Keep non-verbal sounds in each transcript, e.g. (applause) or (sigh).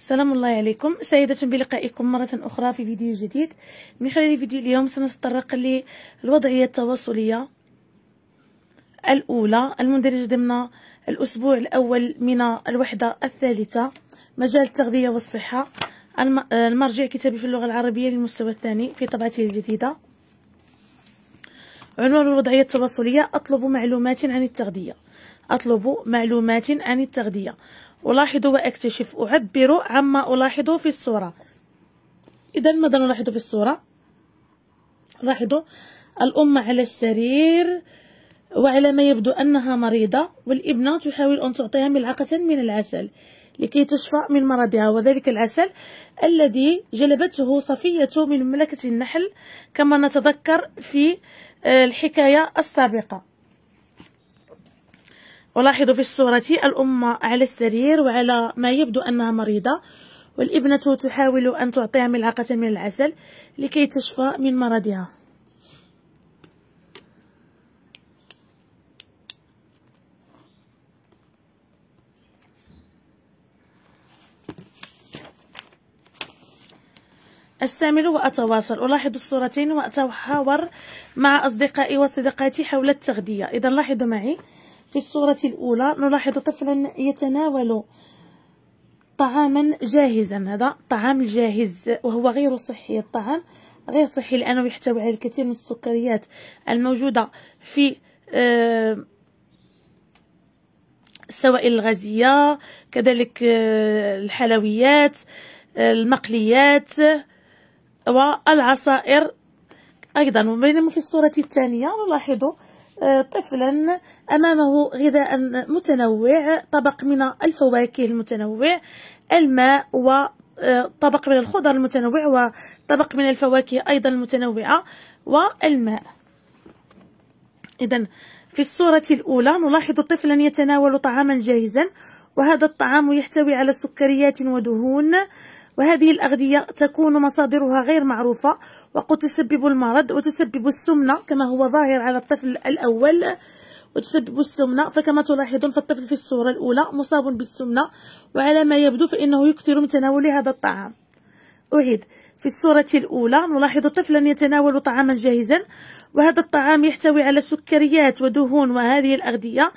السلام الله عليكم سعيدة بلقائكم مرة أخرى في فيديو جديد من خلال فيديو اليوم سنتطرق للوضعية التواصلية الأولى المندرجة ضمن الأسبوع الأول من الوحدة الثالثة مجال التغذية والصحة المرجع كتابي في اللغة العربية للمستوى الثاني في طبعته الجديدة عنوان الوضعية التواصلية أطلب معلومات عن التغذية أطلب معلومات عن التغذية ألاحظ وأكتشف أعبر عما ألاحظه في الصورة إذا ماذا نلاحظ في الصورة لاحظوا الأم على السرير وعلى ما يبدو أنها مريضة والابنة تحاول أن تعطيها ملعقة من العسل لكي تشفى من مرضها وذلك العسل الذي جلبته صفية من مملكة النحل كما نتذكر في آه، الحكاية السابقة ألاحظ في الصورة الأم على السرير وعلى ما يبدو أنها مريضة والابنة تحاول أن تعطيها ملعقة من العسل لكي تشفى من مرضها أستعمل وأتواصل ألاحظ الصورتين وأتحاور مع أصدقائي وصديقاتي حول التغذية إذا لاحظوا معي في الصورة الأولى نلاحظ طفلا يتناول طعاما جاهزا هذا طعام الجاهز وهو غير صحي الطعام غير صحي لأنه يحتوي على الكثير من السكريات الموجودة في السوائل آه، الغازية كذلك آه، الحلويات المقليات والعصائر أيضا وبينما في الصورة الثانية نلاحظ طفلا أمامه غذاء متنوع طبق من الفواكه المتنوع الماء و آه، طبق من الخضر المتنوع وطبق من الفواكه أيضا المتنوعة والماء إذا في الصورة الأولى نلاحظ طفلا يتناول طعاما جاهزا وهذا الطعام يحتوي على سكريات ودهون وهذه الأغذية تكون مصادرها غير معروفة وقد تسبب المرض وتسبب السمنة كما هو ظاهر على الطفل الأول وتسبب السمنة فكما تلاحظون فالطفل في الصورة الأولى مصاب بالسمنة وعلى ما يبدو فإنه يكثر من تناول هذا الطعام أعيد في الصورة الأولى نلاحظ طفلا يتناول طعاما جاهزا وهذا الطعام يحتوي على سكريات ودهون وهذه الأغذية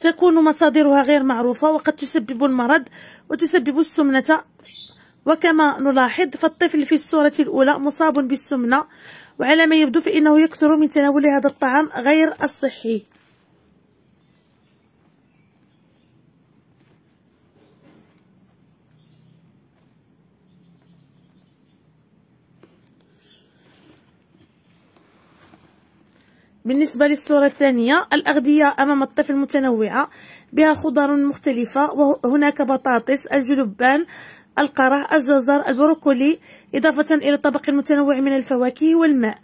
تكون مصادرها غير معروفة وقد تسبب المرض وتسبب السمنة وكما نلاحظ فالطفل في الصورة الأولى مصاب بالسمنة وعلى ما يبدو فإنه يكثر من تناول هذا الطعام غير الصحي بالنسبة للصورة الثانية الأغذية أمام الطفل متنوعة بها خضر مختلفة وهناك بطاطس الجلبان القرع الجزر البروكولي إضافة إلى الطبق المتنوع من الفواكه والماء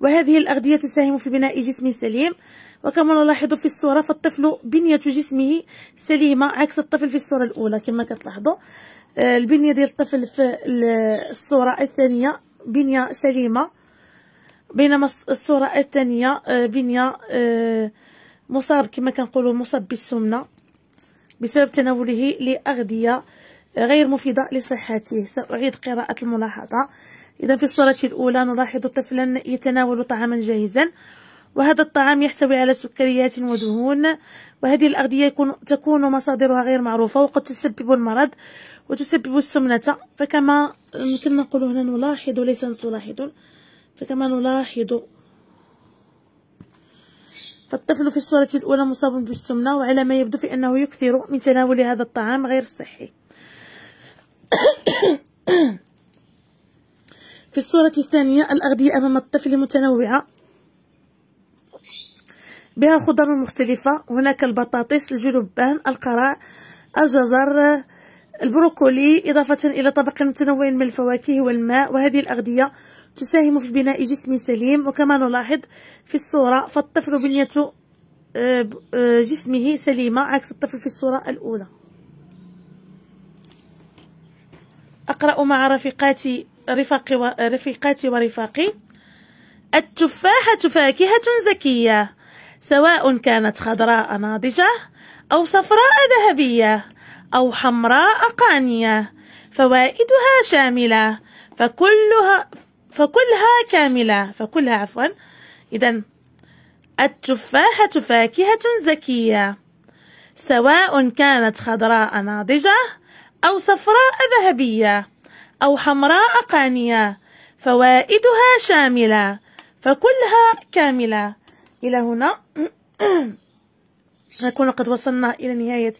وهذه الأغذية تساهم في بناء جسم سليم وكما نلاحظ في الصورة فالطفل بنية جسمه سليمة عكس الطفل في الصورة الأولى كما كتلاحظوا آه، البنية ديال الطفل في الصورة الثانية بنية سليمة بينما الصورة الثانية آه، بنية آه، مصاب كما كنقولوا مصاب بالسمنة بسبب تناوله لأغذية غير مفيدة لصحته سأعيد قراءة الملاحظة إذا في الصورة الأولى نلاحظ طفلا يتناول طعاما جاهزا وهذا الطعام يحتوي على سكريات ودهون وهذه الأغذية يكون تكون مصادرها غير معروفة وقد تسبب المرض وتسبب السمنة فكما يمكننا نقول هنا نلاحظ ليس نلاحظ فكما نلاحظ فالطفل في الصورة الأولى مصاب بالسمنة وعلى ما يبدو فإنه يكثر من تناول هذا الطعام غير صحي في الصورة الثانية الأغذية أمام الطفل متنوعة بها خضر مختلفة هناك البطاطس الجلبان القرع الجزر البروكولي إضافة إلى طبق متنوع من الفواكه والماء وهذه الأغذية تساهم في بناء جسم سليم وكما نلاحظ في الصورة فالطفل بنية آه، آه، جسمه سليمة عكس الطفل في الصورة الأولى أقرأ مع رفيقاتي رفاقي و... رفيقاتي ورفاقي التفاحة فاكهة زكية سواء كانت خضراء ناضجة أو صفراء ذهبية أو حمراء قانية فوائدها شاملة فكلها فكلها كاملة فكلها عفوا إذا التفاحة فاكهة زكية سواء كانت خضراء ناضجة أو صفراء ذهبية أو حمراء قانية فوائدها شاملة فكلها كاملة إلى هنا (clears throat) نكون قد وصلنا إلى نهاية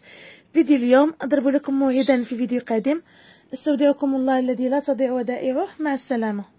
فيديو اليوم أضرب لكم موعدا في فيديو قادم استودعكم الله الذي لا تضيع ودائعه مع السلامة